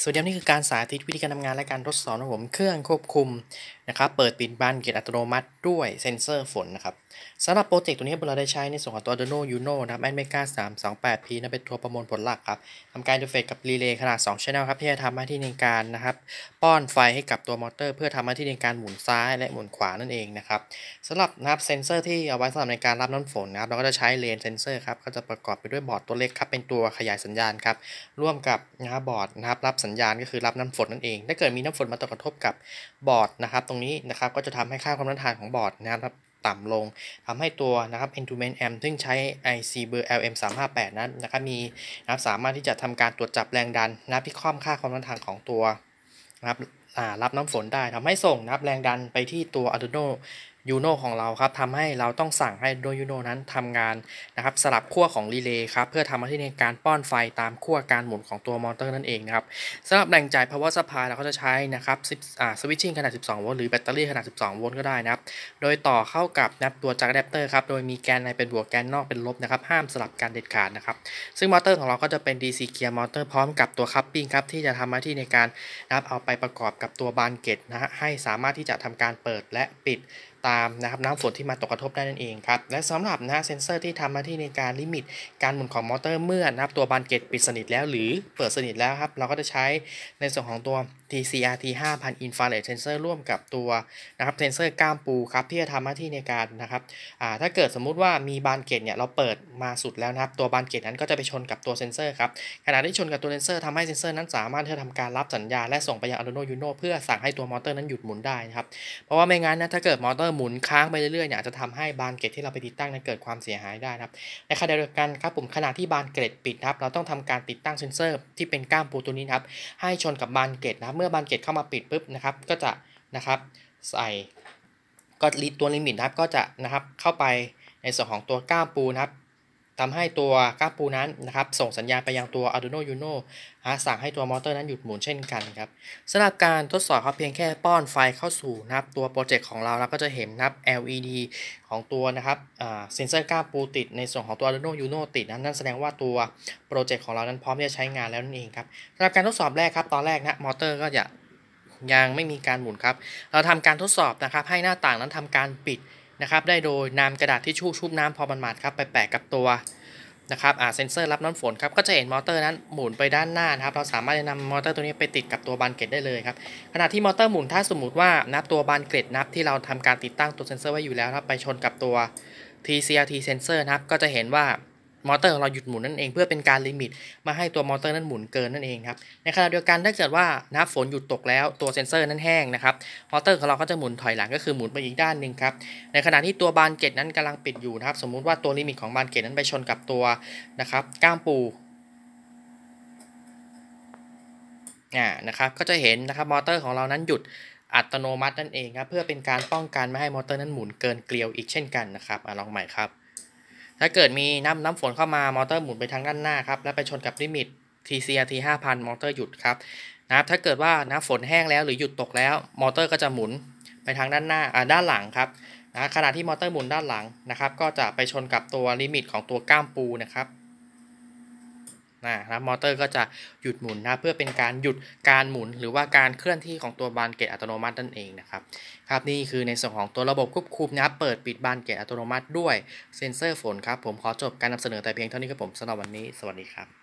สวัสดีนี่คือการสาธิตวิธีการทำงานและการทดสอบของผมเครื่องควบคุมนะครับเปิดปิดบานเกียร์อัตโนมัติด้วยเซ็นเซอร์ฝนนะครับสำหรับโปรเจกต์ตัวนี้เราได้ใช้ในส่วนของตัว Arduino Uno นะครับ a m e g a 328P นะเป็นตัวประมวลผลหลักครับทำการอินเทอร์เฟซกับรีเลย์ขนาด 2 Channel ครับที่จะทำหน้าที่ในการนะครับ ป้อนไฟให้กับตัวมอเตอร์เพื่อทำหน้าที่ในการหมุนซ้ายและหมุนขวานั่นเองนะครับสำหรับนะครับเซนเซอร์ที่เอาไว้สำหรับในการรับน้ำฝนนะครับ เราก็จะใช้เลนเซนเซอร์ครับก็จะประกอบไปด้วยบอร์ดตัวเล็กครับเป็นตัวขยายสัญญาณครับร่วมกับนะครับบอร์ดนะครับรับสัญญาณก็คือรับน้ำฝนนั่นเองถ้าเกิดมีน้ำฝนมาตกกระทบกับบอร์ดนะครับ ตรงนี้นะครับ ก็จะทำให้ค่าความต้านทานของบอร์ดนะครับต่ำลง ทำให้ตัวนะครับ e n t u m e n t m ซึ่งใช้ IC เบอร์ LM358 นั้นนะครับ มีนะครับ สามารถที่จะทำการตรวจจับแรงดันนะที่ค่อมค่าความต้านทานของตัวนะครับรับน้ำฝนได้ทำให้ส่งนะรับแรงดันไปที่ตัว Arduino ยูโนของเราครับทำให้เราต้องสั่งให้โดยูโนนั้นทำงานนะครับสลับขั้วของรีเลย์ครับ เพื่อทำหน้าที่ในการป้อนไฟตามขั้วการหมุนของตัวมอเตอร์นั่นเองนะครับสำหรับแหล่งจ่าย power supply เราก็จะใช้นะครับสวิตชิ่งขนาด 12โวลต์หรือแบตเตอรี่ขนาด12โวลต์ก็ได้นะครับโดยต่อเข้ากับนับตัวจักรแดปเตอร์ครับโดยมีแกนในเป็นบวกแกนนอกเป็นลบนะครับห้ามสลับการเด็ดขาดนะครับซึ่งมอเตอร์ของเราก็จะเป็น DC เกียร์มอเตอร์พร้อมกับตัวคัพปิ้งครับที่จะทำหน้าที่ในการนะครับเอาไปประกอบกับตัวบานเกตนะฮะให้สามารถที่จะทาการเปิดและปิดตามนะครับน้ำฝนที่มาตกกระทบได้นั่นเองครับและสำหรับนะเซ็นเซอร์ที่ทำหน้าที่ในการลิมิตการหมุนของมอเตอร์เมื่อนะครับตัวบานเกตปิดสนิทแล้วหรือเปิดสนิทแล้วครับเราก็จะใช้ในส่วนของตัว TCRT 5000 Infrared Sensor ร่วมกับตัวนะครับเซนเซอร์ก้ามปูครับที่จะทำหน้าที่ในการนะครับถ้าเกิดสมมุติว่ามีบานเกตเนี่ยเราเปิดมาสุดแล้วนะครับตัวบานเกตนั้นก็จะไปชนกับตัวเซนเซอร์ครับขณะที่ชนกับตัวเซนเซอร์ทำให้เซนเซอร์นั้นสามารถที่จะทำการรับสัญญาณและส่งไปยัง Arduino Uno เพื่อสั่งให้ตัวมอเตอร์นั้นหยุดหมุนได้นะครับเพราะว่าไม่งั้นนะถ้าเกิดมอเตอร์หมุนค้างไปเรื่อยๆเนี่ยอาจจะทำให้บานเกล็ดที่เราไปติดตั้งนั้นเกิดความเสียหายได้นะครับ ในขณะเดียวกันครับผมขณะที่บานเกล็ดปิดครับ เราต้องทำการติดตั้งเซนเซอร์ ที่เป็นก้ามปูตัวนี้ครับ ให้ชนกับบานเกล็ดนะเมื่อบานเกล็ดเข้ามาปิดปุ๊บนะครับ ก็จะนะครับใส่ก็ตัวลิมิตนะครับ ก็จะนะครับเข้าไปในส่วนของตัวก้ามปูนะครับทำให้ตัวกราฟปูนั้นนะครับส่งสัญญาณไปยังตัว Arduino Uno สั่งให้ตัวมอเตอร์นั้นหยุดหมุนเช่นกันครับสำหรับการทดสอบครับเพียงแค่ป้อนไฟเข้าสู่นะครับตัวโปรเจกต์ของเราเราก็จะเห็นนับ LED ของตัวนะครับเซนเซอร์กล้าปูติดในส่วนของตัว Arduino Uno ติดนั้นนั่นแสดงว่าตัวโปรเจกต์ของเรานั้นพร้อมที่จะใช้งานแล้วนั่นเองครับสำหรับการทดสอบแรกครับตอนแรกนะมอเตอร์ก็จะยังไม่มีการหมุนครับเราทำการทดสอบนะครับให้หน้าต่างนั้นทำการปิดนะครับได้โดยนำกระดาษที่ชู่ชุบน้ำพอมันหมาดครับไปแปะกับตัวนะครับเซ็นเซอร์รับน้ำฝนครับก็จะเห็นมอเตอร์นั้นหมุนไปด้านหน้านะครับเราสามารถจะนำมอเตอร์ตัวนี้ไปติดกับตัวบานเกล็ดได้เลยครับขณะที่มอเตอร์หมุนถ้าสมมติว่านับตัวบานเกล็ดนับที่เราทำการติดตั้งตัวเซ็นเซอร์ไว้อยู่แล้วครับไปชนกับตัว TCRT เซนเซอร์นะครับก็จะเห็นว่ามอเตอร์ของเราหยุดหมุนนั่นเองเพื่อเป็นการลิมิต มาให้ตัวมอเตอร์นั้นหมุนเกินนั่นเองครับในขณะเดียวกันถ้าเกิดว่านะำฝนหยุดตกแล้ว ตัวเซนเซอร์นั้นแห้งนะครับมอเตอร์ของเราก็จะหมุนถอยหลังก็คือหมุนไปอีกด้านหนึ่งครับในขณะที่ตัวบานเกตนั้นกำลังปิดอยู่นะครับสมมุติว่าตัวลิมิตของบานเกตนั้นไปชนกับตัวนะครับก้ามปูอ่านะครับก็จะเห็นนะครับมอเตอร์ของเรานั้นหยุดอัตโนมัตินั่นเองครับเพื่อเป็นการป้องกันไม่ให้มอเตอร์นั้นหมุนเกินเกลียวอีกเช่นกันนะครับอลองใหม่ครับถ้าเกิดมีน้ำน้ำฝนเข้ามามอเตอร์หมุนไปทางด้านหน้าครับแล้วไปชนกับลิมิต TCRT 5,000มอเตอร์หยุดครับนะครับถ้าเกิดว่าน้ำฝนแห้งแล้วหรือหยุดตกแล้ว มอเตอร์ก็จะหมุนไปทางด้านหน้าอ่าด้านหลังครับนะขณะที่มอเตอร์หมุนด้านหลังนะครับก็จะไปชนกับตัวลิมิตของตัวก้ามปูนะครับนะครับมอเตอร์ก็จะหยุดหมุนนะเพื่อเป็นการหยุดการหมุน หรือว่าการเคลื่อนที่ของตัวบานเกตอัตโนมัตินั่นเองนะครับครับนี่คือในส่วนของตัวระบบควบคุมนะครับเปิดปิดบานเกตอัตโนมัติด้วยเซ็นเซอร์ฝนครับ ผมขอจบการนำเสนอแต่เพียงเท่านี้ครับผมสำหรับวันนี้สวัสดีครับ